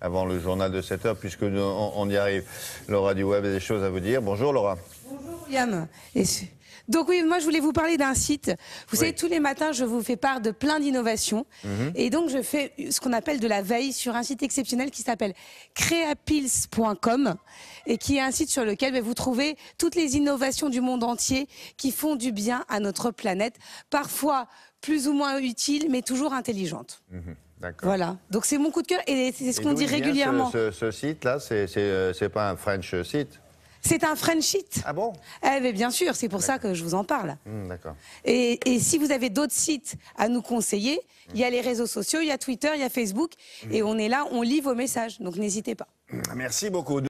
avant le journal de 7 h puisque on, y arrive. Laura web a des choses à vous dire. Bonjour Laura. Et... Donc oui, moi je voulais vous parler d'un site. Vous savez, tous les matins, je vous fais part de plein d'innovations. Mhm. Et donc je fais ce qu'on appelle de la veille sur un site exceptionnel qui s'appelle creapils.com et qui est un site sur lequel ben, vous trouvez toutes les innovations du monde entier qui font du bien à notre planète, parfois plus ou moins utiles, mais toujours intelligentes. Mhm. D'accord. Voilà, donc c'est mon coup de cœur et c'est ce qu'on dit régulièrement. Ce, site-là, euh, c'est pas un French site c'est un Frenchit. Ah bon Eh bien, bien sûr, c'est pour ça que je vous en parle. D'accord. Hmm, et, si vous avez d'autres sites à nous conseiller, il y a les réseaux sociaux, il y a Twitter, il y a Facebook, hmm. et on est là, on lit vos messages, donc n'hésitez pas. Merci beaucoup.